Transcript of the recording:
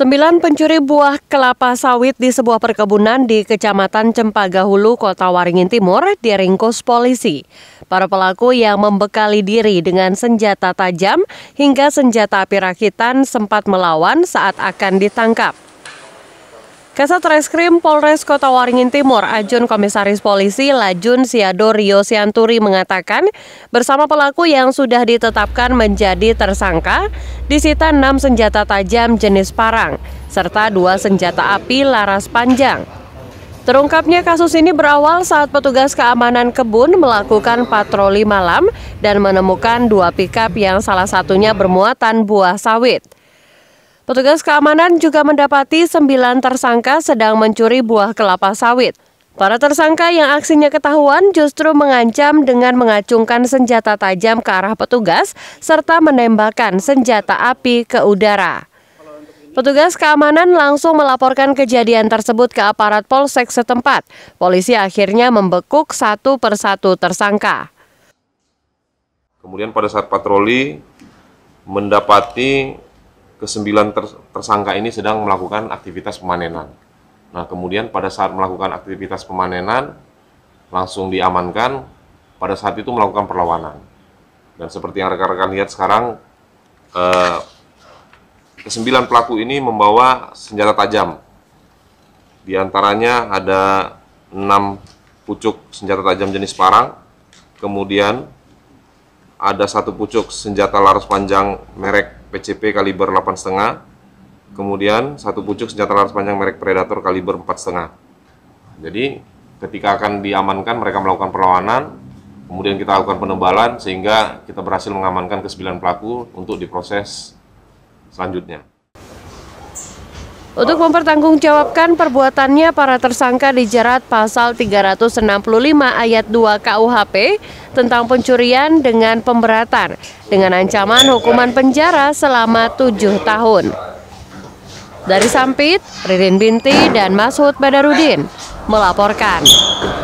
Sembilan pencuri buah kelapa sawit di sebuah perkebunan di Kecamatan cempagahulu Hulu, Kota Waringin Timur diringkus polisi. Para pelaku yang membekali diri dengan senjata tajam hingga senjata api rakitan sempat melawan saat akan ditangkap. Kasat Reskrim Polres Kota Waringin Timur, Ajun Komisaris Polisi Lajun Siado Rio Sianturi mengatakan, bersama pelaku yang sudah ditetapkan menjadi tersangka, disita enam senjata tajam jenis parang, serta dua senjata api laras panjang. Terungkapnya kasus ini berawal saat petugas keamanan kebun melakukan patroli malam dan menemukan dua pickup yang salah satunya bermuatan buah sawit. Petugas keamanan juga mendapati sembilan tersangka sedang mencuri buah kelapa sawit. Para tersangka yang aksinya ketahuan justru mengancam dengan mengacungkan senjata tajam ke arah petugas serta menembakkan senjata api ke udara. Petugas keamanan langsung melaporkan kejadian tersebut ke aparat polsek setempat. Polisi akhirnya membekuk satu persatu tersangka. Kemudian pada saat patroli mendapati kesembilan tersangka ini sedang melakukan aktivitas pemanenan. Nah, kemudian pada saat melakukan aktivitas pemanenan, langsung diamankan, pada saat itu melakukan perlawanan. Dan seperti yang rekan-rekan lihat sekarang, eh, kesembilan pelaku ini membawa senjata tajam. Di antaranya ada enam pucuk senjata tajam jenis parang, kemudian ada satu pucuk senjata laras panjang merek PCP kaliber 8,5 kemudian satu pucuk senjata laras panjang merek Predator kaliber 4,5 jadi ketika akan diamankan mereka melakukan perlawanan kemudian kita lakukan penebalan sehingga kita berhasil mengamankan ke 9 pelaku untuk diproses selanjutnya untuk mempertanggungjawabkan perbuatannya, para tersangka dijerat pasal 365 ayat 2 KUHP tentang pencurian dengan pemberatan dengan ancaman hukuman penjara selama tujuh tahun. Dari Sampit, Ririn Binti dan Mas Hud Badarudin melaporkan.